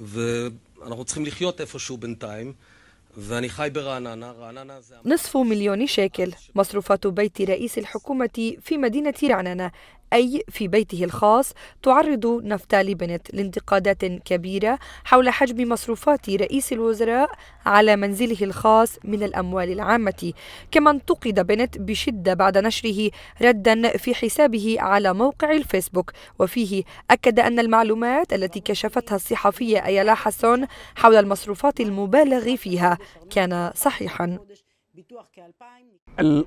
ואנחנו צריכים לחיות איפשהו בינתיים. ואני חי ברעננה, רעננה זה... נספו מיליוני שקל. شيكل ביתי بيت אל الحكومة פי מדינתי רעננה. أي في بيته الخاص تعرض نفتالي بنت لانتقادات كبيرة حول حجم مصروفات رئيس الوزراء على منزله الخاص من الأموال العامة كما انتقد بنت بشدة بعد نشره ردا في حسابه على موقع الفيسبوك وفيه أكد أن المعلومات التي كشفتها الصحفية أيلا حسون حول المصروفات المبالغ فيها كان صحيحا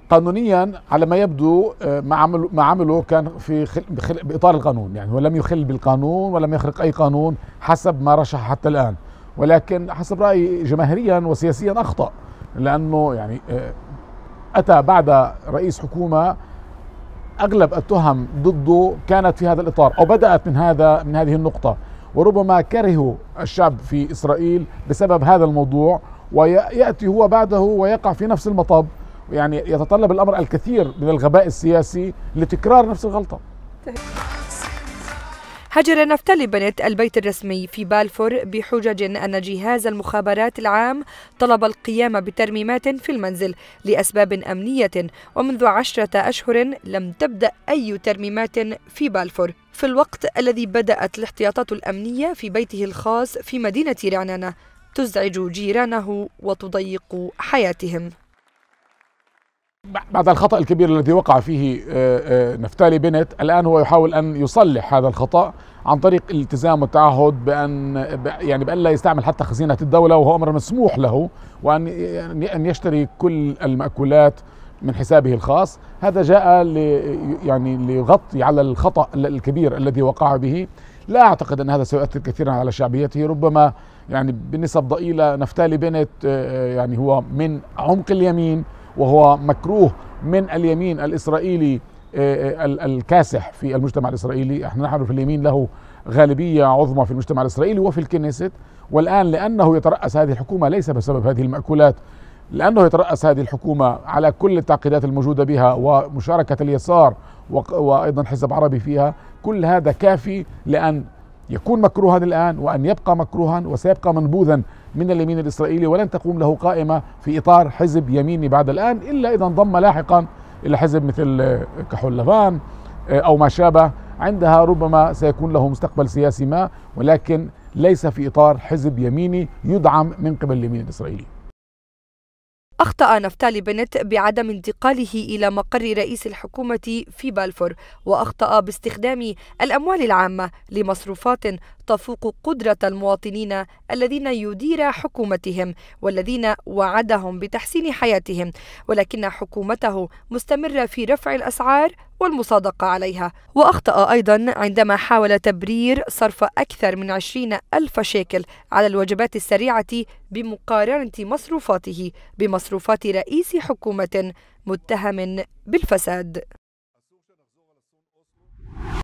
قانونيا على ما يبدو آه، ما عمله ما عمله كان في خل... باطار القانون يعني هو لم يخل بالقانون ولم يخرق اي قانون حسب ما رشح حتى الان ولكن حسب رايي جماهيريا وسياسيا اخطا لانه يعني آه، اتى بعد رئيس حكومه اغلب التهم ضده كانت في هذا الاطار او بدات من هذا من هذه النقطه وربما كرهوا الشعب في اسرائيل بسبب هذا الموضوع وياتي هو بعده ويقع في نفس المطب يعني يتطلب الامر الكثير من الغباء السياسي لتكرار نفس الغلطه هجر نفتلي بنت البيت الرسمي في بالفور بحجج أن جهاز المخابرات العام طلب القيام بترميمات في المنزل لأسباب أمنية ومنذ عشرة أشهر لم تبدأ أي ترميمات في بالفور في الوقت الذي بدأت الاحتياطات الأمنية في بيته الخاص في مدينة رعنانة تزعج جيرانه وتضيق حياتهم بعد الخطأ الكبير الذي وقع فيه آه، آه، نفتالي بنت الآن هو يحاول أن يصلح هذا الخطأ عن طريق الالتزام والتعهد بأن يعني بأن لا يستعمل حتى خزينة الدولة وهو أمر مسموح له وأن يعني أن يشتري كل المأكولات من حسابه الخاص هذا جاء لي يعني ليغطي على الخطأ الكبير الذي وقع به لا أعتقد أن هذا سيؤثر كثيرا على شعبيته ربما يعني بنسب ضئيلة نفتالي بنت آه، آه، يعني هو من عمق اليمين وهو مكروه من اليمين الإسرائيلي آه، الكاسح في المجتمع الإسرائيلي احنا نحن اليمين له غالبية عظمى في المجتمع الإسرائيلي وفي الكنيست والآن لأنه يترأس هذه الحكومة ليس بسبب هذه المأكولات لأنه يترأس هذه الحكومة على كل التعقيدات الموجودة بها ومشاركة اليسار وأيضا حزب عربي فيها كل هذا كافي لأن يكون مكروها الآن وأن يبقى مكروها وسيبقى منبوذا من اليمين الإسرائيلي ولن تقوم له قائمة في إطار حزب يميني بعد الآن إلا إذا انضم لاحقا إلى حزب مثل آه، كحول لبان آه، أو ما شابه عندها ربما سيكون له مستقبل سياسي ما ولكن ليس في إطار حزب يميني يدعم من قبل اليمين الإسرائيلي أخطأ نفتالي بنت بعدم انتقاله إلى مقر رئيس الحكومة في بلفور وأخطأ باستخدام الأموال العامة لمصروفات تفوق قدرة المواطنين الذين يدير حكومتهم والذين وعدهم بتحسين حياتهم ولكن حكومته مستمرة في رفع الأسعار والمصادقة عليها وأخطأ أيضا عندما حاول تبرير صرف أكثر من 20 ألف شيكل على الوجبات السريعة بمقارنة مصروفاته بمصروفات رئيس حكومة متهم بالفساد